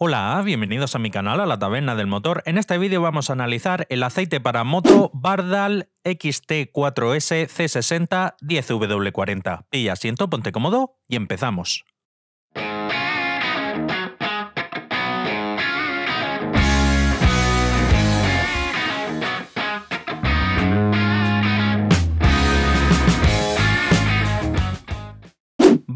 Hola, bienvenidos a mi canal, a la taberna del motor. En este vídeo vamos a analizar el aceite para moto Bardal XT4S C60 10W40. Pilla asiento, ponte cómodo y empezamos.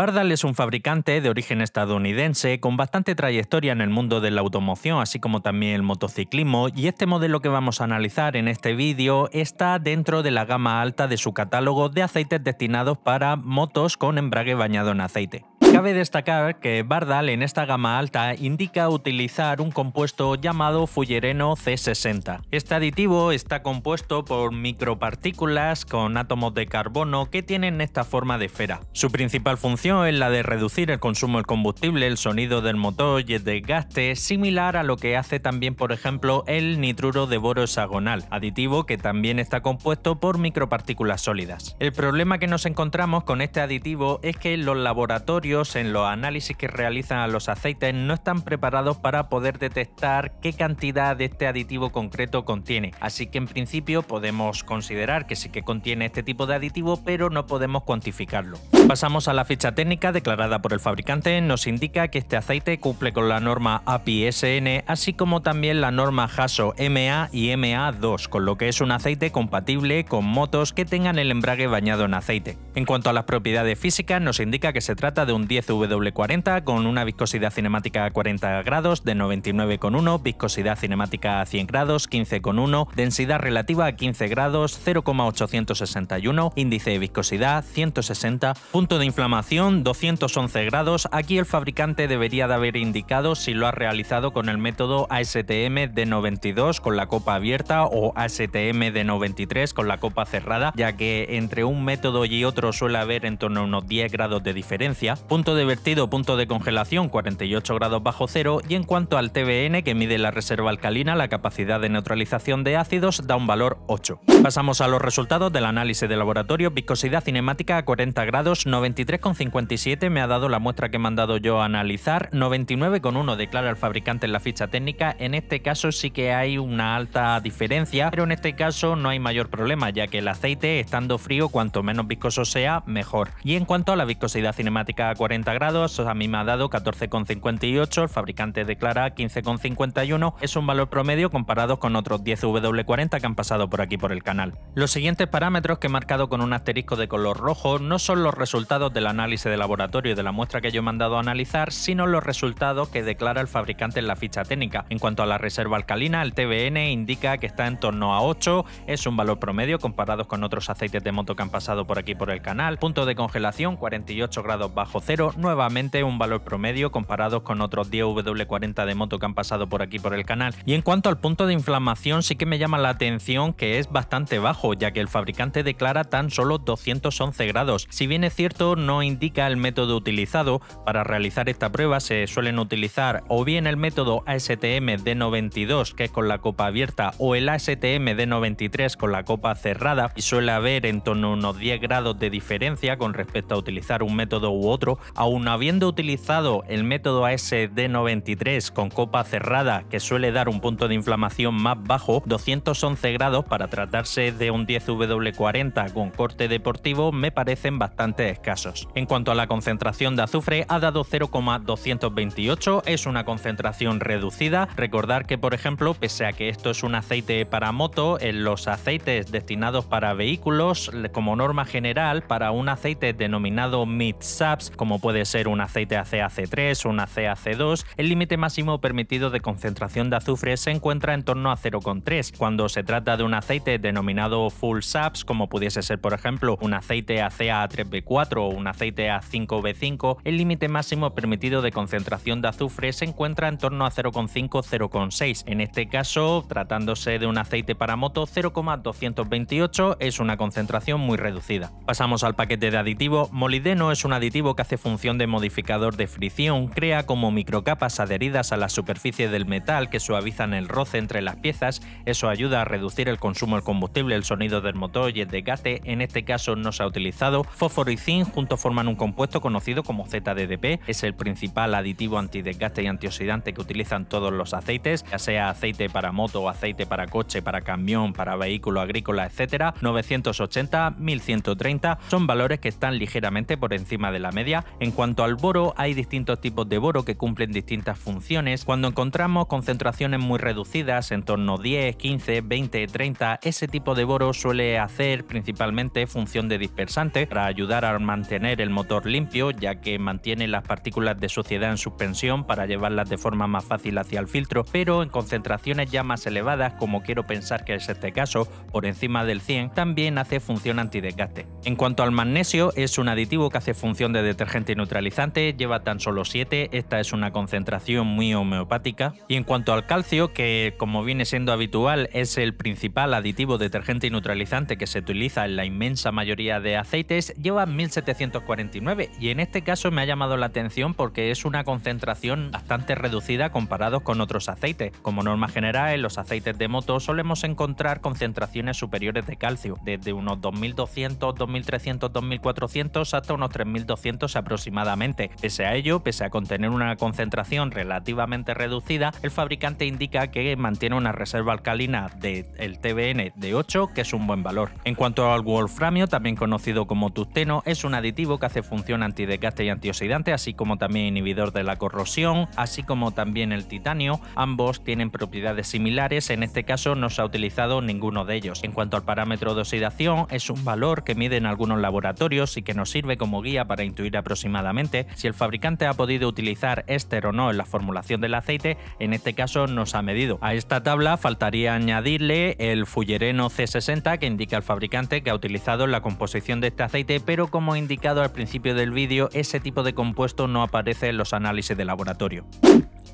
Bardal es un fabricante de origen estadounidense con bastante trayectoria en el mundo de la automoción, así como también el motociclismo, y este modelo que vamos a analizar en este vídeo está dentro de la gama alta de su catálogo de aceites destinados para motos con embrague bañado en aceite. Cabe destacar que Bardal en esta gama alta indica utilizar un compuesto llamado Fullereno C60. Este aditivo está compuesto por micropartículas con átomos de carbono que tienen esta forma de esfera. Su principal función es la de reducir el consumo del combustible, el sonido del motor y el desgaste, similar a lo que hace también, por ejemplo, el nitruro de boro hexagonal, aditivo que también está compuesto por micropartículas sólidas. El problema que nos encontramos con este aditivo es que los laboratorios en los análisis que realizan a los aceites no están preparados para poder detectar qué cantidad de este aditivo concreto contiene, así que en principio podemos considerar que sí que contiene este tipo de aditivo, pero no podemos cuantificarlo. Pasamos a la ficha técnica declarada por el fabricante nos indica que este aceite cumple con la norma API SN, así como también la norma JASO MA y MA2, con lo que es un aceite compatible con motos que tengan el embrague bañado en aceite. En cuanto a las propiedades físicas, nos indica que se trata de un 10W40 con una viscosidad cinemática a 40 grados de 99,1, viscosidad cinemática a 100 grados 15,1, densidad relativa a 15 grados 0,861, índice de viscosidad 160, punto de inflamación 211 grados, aquí el fabricante debería de haber indicado si lo ha realizado con el método ASTM de 92 con la copa abierta o ASTM de 93 con la copa cerrada, ya que entre un método y otro suele haber en torno a unos 10 grados de diferencia. Punto de vertido, punto de congelación 48 grados bajo cero y en cuanto al TBN que mide la reserva alcalina, la capacidad de neutralización de ácidos da un valor 8. Pasamos a los resultados del análisis de laboratorio, viscosidad cinemática a 40 grados, 93,5 57 me ha dado la muestra que he mandado yo a analizar, 99,1 declara el fabricante en la ficha técnica, en este caso sí que hay una alta diferencia, pero en este caso no hay mayor problema, ya que el aceite estando frío cuanto menos viscoso sea, mejor. Y en cuanto a la viscosidad cinemática a 40 grados, a mí me ha dado 14,58, el fabricante declara 15,51, es un valor promedio comparado con otros 10W40 que han pasado por aquí por el canal. Los siguientes parámetros que he marcado con un asterisco de color rojo no son los resultados del análisis de laboratorio de la muestra que yo he mandado a analizar, sino los resultados que declara el fabricante en la ficha técnica. En cuanto a la reserva alcalina, el TBN indica que está en torno a 8, es un valor promedio comparados con otros aceites de moto que han pasado por aquí por el canal, punto de congelación 48 grados bajo cero, nuevamente un valor promedio comparados con otros 10 W40 de moto que han pasado por aquí por el canal. Y en cuanto al punto de inflamación, sí que me llama la atención que es bastante bajo, ya que el fabricante declara tan solo 211 grados. Si bien es cierto, no indica el método utilizado. Para realizar esta prueba se suelen utilizar o bien el método ASTM D92 que es con la copa abierta o el ASTM D93 con la copa cerrada y suele haber en torno a unos 10 grados de diferencia con respecto a utilizar un método u otro. Aun habiendo utilizado el método ASD93 con copa cerrada que suele dar un punto de inflamación más bajo, 211 grados para tratarse de un 10W40 con corte deportivo me parecen bastante escasos. En cuanto a la concentración de azufre, ha dado 0,228, es una concentración reducida. Recordar que, por ejemplo, pese a que esto es un aceite para moto, en los aceites destinados para vehículos, como norma general, para un aceite denominado mid-saps, como puede ser un aceite c 3 o un c 2 el límite máximo permitido de concentración de azufre se encuentra en torno a 0,3. Cuando se trata de un aceite denominado full saps, como pudiese ser, por ejemplo, un aceite ACA3B4 o un aceite 5B5, el límite máximo permitido de concentración de azufre se encuentra en torno a 0,5-0,6. En este caso, tratándose de un aceite para moto, 0,228 es una concentración muy reducida. Pasamos al paquete de aditivo. Molideno es un aditivo que hace función de modificador de fricción, crea como microcapas adheridas a la superficie del metal que suavizan el roce entre las piezas, eso ayuda a reducir el consumo del combustible, el sonido del motor y el desgaste, en este caso no se ha utilizado. Fósforo y juntos forman un compuesto conocido como ZDDP, es el principal aditivo antidesgaste y antioxidante que utilizan todos los aceites, ya sea aceite para moto, aceite para coche, para camión, para vehículo agrícola, etcétera. 980, 1130 son valores que están ligeramente por encima de la media. En cuanto al boro, hay distintos tipos de boro que cumplen distintas funciones. Cuando encontramos concentraciones muy reducidas, en torno 10, 15, 20, 30, ese tipo de boro suele hacer principalmente función de dispersante para ayudar a mantener el motor limpio, ya que mantiene las partículas de suciedad en suspensión para llevarlas de forma más fácil hacia el filtro, pero en concentraciones ya más elevadas, como quiero pensar que es este caso, por encima del 100, también hace función antidesgaste. En cuanto al magnesio, es un aditivo que hace función de detergente y neutralizante, lleva tan solo 7, esta es una concentración muy homeopática. Y en cuanto al calcio, que como viene siendo habitual, es el principal aditivo detergente y neutralizante que se utiliza en la inmensa mayoría de aceites, lleva 1740 y en este caso me ha llamado la atención porque es una concentración bastante reducida comparados con otros aceites. Como norma general, en los aceites de moto solemos encontrar concentraciones superiores de calcio, desde unos 2200, 2300, 2400 hasta unos 3200 aproximadamente. Pese a ello, pese a contener una concentración relativamente reducida, el fabricante indica que mantiene una reserva alcalina del el TBN de 8, que es un buen valor. En cuanto al wolframio, también conocido como tusteno, es un aditivo que hace función antidesgaste y antioxidante, así como también inhibidor de la corrosión, así como también el titanio. Ambos tienen propiedades similares, en este caso no se ha utilizado ninguno de ellos. En cuanto al parámetro de oxidación, es un valor que miden algunos laboratorios y que nos sirve como guía para intuir aproximadamente si el fabricante ha podido utilizar éster o no en la formulación del aceite, en este caso nos ha medido. A esta tabla faltaría añadirle el fullereno C60 que indica el fabricante que ha utilizado la composición de este aceite, pero como indicado al principio principio del vídeo, ese tipo de compuesto no aparece en los análisis de laboratorio.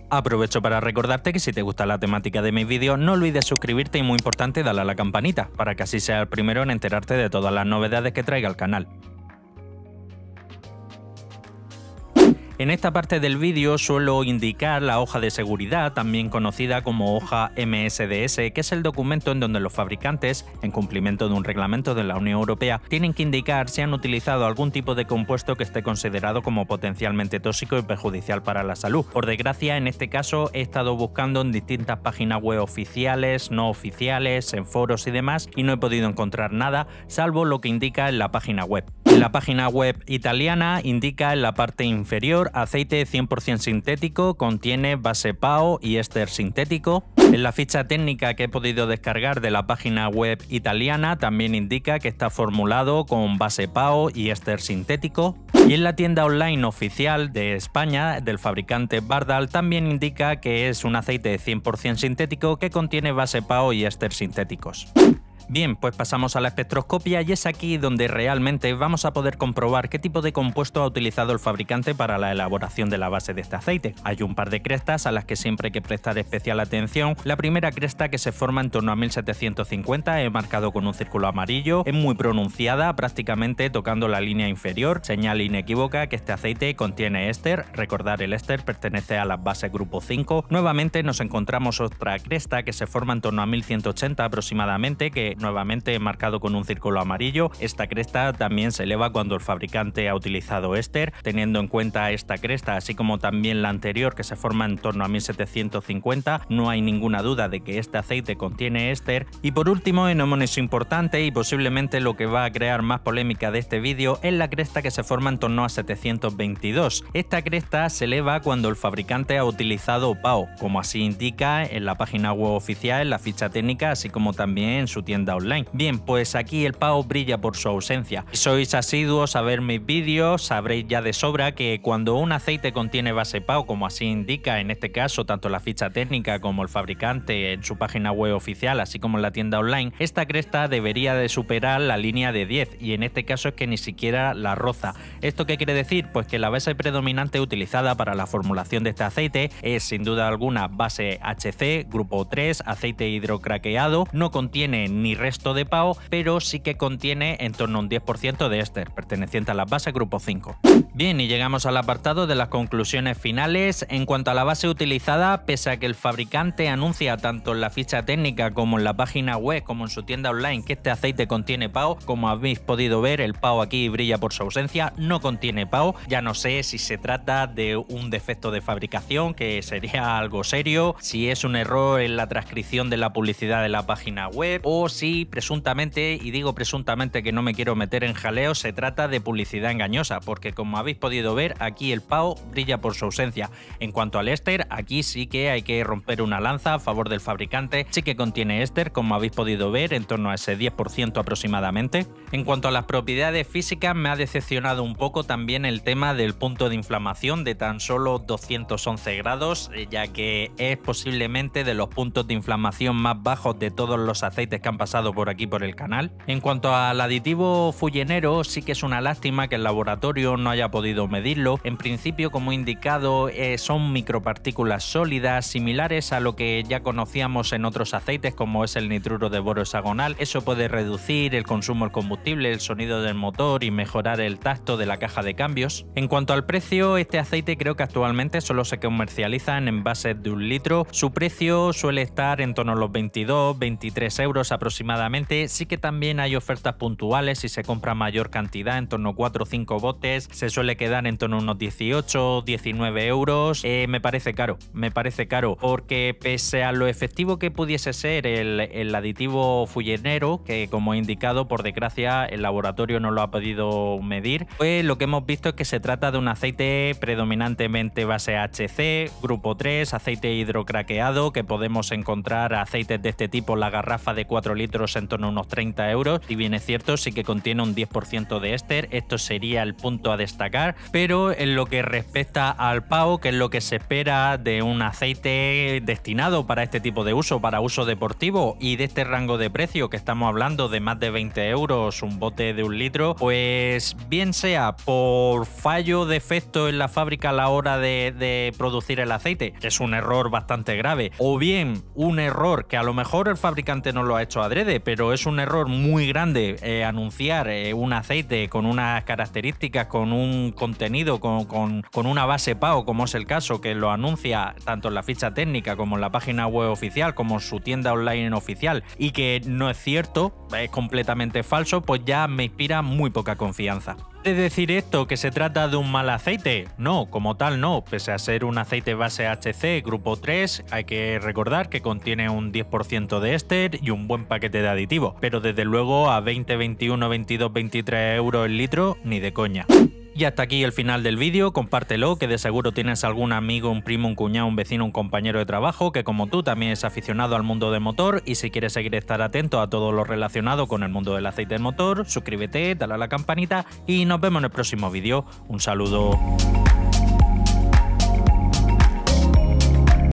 Aprovecho para recordarte que si te gusta la temática de mis vídeos, no olvides suscribirte y muy importante, dale a la campanita, para que así sea el primero en enterarte de todas las novedades que traiga el canal. En esta parte del vídeo suelo indicar la hoja de seguridad, también conocida como hoja MSDS, que es el documento en donde los fabricantes, en cumplimiento de un reglamento de la Unión Europea, tienen que indicar si han utilizado algún tipo de compuesto que esté considerado como potencialmente tóxico y perjudicial para la salud. Por desgracia, en este caso he estado buscando en distintas páginas web oficiales, no oficiales, en foros y demás, y no he podido encontrar nada, salvo lo que indica en la página web. La página web italiana indica en la parte inferior aceite 100% sintético, contiene base PAO y éster sintético. En la ficha técnica que he podido descargar de la página web italiana también indica que está formulado con base PAO y éster sintético. Y en la tienda online oficial de España del fabricante Bardal también indica que es un aceite 100% sintético que contiene base PAO y éster sintéticos. Bien, pues pasamos a la espectroscopia y es aquí donde realmente vamos a poder comprobar qué tipo de compuesto ha utilizado el fabricante para la elaboración de la base de este aceite. Hay un par de crestas a las que siempre hay que prestar especial atención. La primera cresta que se forma en torno a 1750 he marcado con un círculo amarillo, es muy pronunciada, prácticamente tocando la línea inferior, señal inequívoca que este aceite contiene éster, recordar el éster pertenece a las bases grupo 5. Nuevamente nos encontramos otra cresta que se forma en torno a 1180 aproximadamente que nuevamente marcado con un círculo amarillo. Esta cresta también se eleva cuando el fabricante ha utilizado éster, teniendo en cuenta esta cresta, así como también la anterior que se forma en torno a 1750, no hay ninguna duda de que este aceite contiene éster. Y por último, y no menos importante y posiblemente lo que va a crear más polémica de este vídeo, es la cresta que se forma en torno a 722. Esta cresta se eleva cuando el fabricante ha utilizado PAO, como así indica en la página web oficial, en la ficha técnica, así como también en su tienda online. Bien, pues aquí el PAO brilla por su ausencia. Si sois asiduos a ver mis vídeos, sabréis ya de sobra que cuando un aceite contiene base PAO, como así indica en este caso tanto la ficha técnica como el fabricante en su página web oficial, así como en la tienda online, esta cresta debería de superar la línea de 10 y en este caso es que ni siquiera la roza. ¿Esto qué quiere decir? Pues que la base predominante utilizada para la formulación de este aceite es sin duda alguna base HC, grupo 3, aceite hidrocraqueado, no contiene ni resto de PAO pero sí que contiene en torno a un 10% de éster, perteneciente a la base grupo 5. Bien, y llegamos al apartado de las conclusiones finales. En cuanto a la base utilizada, pese a que el fabricante anuncia tanto en la ficha técnica como en la página web como en su tienda online que este aceite contiene PAO, como habéis podido ver, el PAO aquí brilla por su ausencia, no contiene PAO. Ya no sé si se trata de un defecto de fabricación, que sería algo serio, si es un error en la transcripción de la publicidad de la página web o si presuntamente, y digo presuntamente que no me quiero meter en jaleo, se trata de publicidad engañosa, porque como habéis podido ver, aquí el PAO brilla por su ausencia. En cuanto al éster, aquí sí que hay que romper una lanza a favor del fabricante, sí que contiene éster, como habéis podido ver, en torno a ese 10% aproximadamente. En cuanto a las propiedades físicas, me ha decepcionado un poco también el tema del punto de inflamación de tan solo 211 grados, eh, ya que es posiblemente de los puntos de inflamación más bajos de todos los aceites que han pasado por aquí por el canal. En cuanto al aditivo fullenero, sí que es una lástima que el laboratorio no haya podido medirlo. En principio, como he indicado, eh, son micropartículas sólidas similares a lo que ya conocíamos en otros aceites como es el nitruro de boro hexagonal. Eso puede reducir el consumo del combustible, el sonido del motor y mejorar el tacto de la caja de cambios. En cuanto al precio, este aceite creo que actualmente solo se comercializa en envases de un litro. Su precio suele estar en torno a los 22, 23 euros aproximadamente aproximadamente. Sí que también hay ofertas puntuales si se compra mayor cantidad, en torno a 4 o 5 botes. Se suele quedar en torno a unos 18, o 19 euros. Eh, me parece caro, me parece caro, porque pese a lo efectivo que pudiese ser el, el aditivo enero que como he indicado, por desgracia, el laboratorio no lo ha podido medir, pues lo que hemos visto es que se trata de un aceite predominantemente base HC, grupo 3, aceite hidrocraqueado, que podemos encontrar aceites de este tipo en la garrafa de 4 litros en torno a unos 30 euros. y bien es cierto, sí que contiene un 10% de éster. Esto sería el punto a destacar. Pero en lo que respecta al pago que es lo que se espera de un aceite destinado para este tipo de uso, para uso deportivo y de este rango de precio que estamos hablando de más de 20 euros, un bote de un litro, pues bien sea por fallo, defecto en la fábrica a la hora de, producir el aceite, que es un error bastante grave, o bien un error que a lo mejor el fabricante no lo ha hecho pero es un error muy grande eh, anunciar eh, un aceite con unas características, con un contenido, con, con, una base PAO, como es el caso, que lo anuncia tanto en la ficha técnica como en la página web oficial, como su tienda online oficial, y que no es cierto, es completamente falso, pues ya me inspira muy poca confianza de decir esto que se trata de un mal aceite, no, como tal no, pese a ser un aceite base HC grupo 3, hay que recordar que contiene un 10% de éster y un buen paquete de aditivos, pero desde luego a 20, 21, 22, 23 euros el litro, ni de coña. Y hasta aquí el final del vídeo, compártelo, que de seguro tienes algún amigo, un primo, un cuñado, un vecino, un compañero de trabajo, que como tú también es aficionado al mundo del motor y si quieres seguir estar atento a todo lo relacionado con el mundo del aceite de motor, suscríbete, dale a la campanita y nos vemos en el próximo vídeo. Un saludo.